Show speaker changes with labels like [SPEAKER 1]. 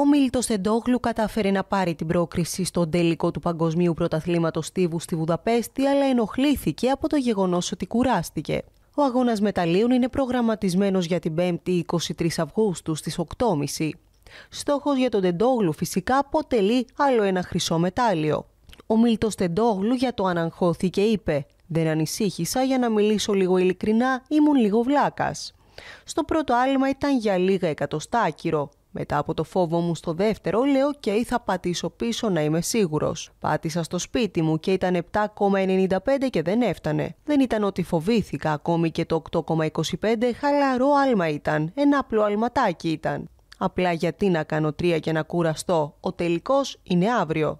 [SPEAKER 1] ο Μίλτος Τεντόγλου κατάφερε να πάρει την πρόκριση στον τελικό του Παγκοσμίου Πρωταθλήματος Στίβου στη Βουδαπέστη, αλλά ενοχλήθηκε από το γεγονός ότι κουράστηκε. Ο αγώνας μεταλλίων είναι προγραμματισμένος για την 5η 23 Αυγούστου στις 8.30. Στόχος για τον Τεντόγλου φυσικά αποτελεί άλλο ένα χρυσό μετάλλιο. Ο Μίλτος Τεντόγλου για το αναγχώθηκε είπε «Δεν ανησύχησα για να μιλήσω λίγο ειλικρινά, ήμουν λίγο βλάκας». Στο πρώτο άλμα ήταν για λίγα εκατοστάκυρο. Μετά από το φόβο μου στο δεύτερο, λέω και okay, θα πατήσω πίσω να είμαι σίγουρος. Πάτησα στο σπίτι μου και ήταν 7,95 και δεν έφτανε. Δεν ήταν ότι φοβήθηκα, ακόμη και το 8,25 χαλαρό άλμα ήταν. Ένα απλό αλματάκι ήταν. Απλά γιατί να κάνω τρία και να κουραστώ. Ο τελικός είναι αύριο.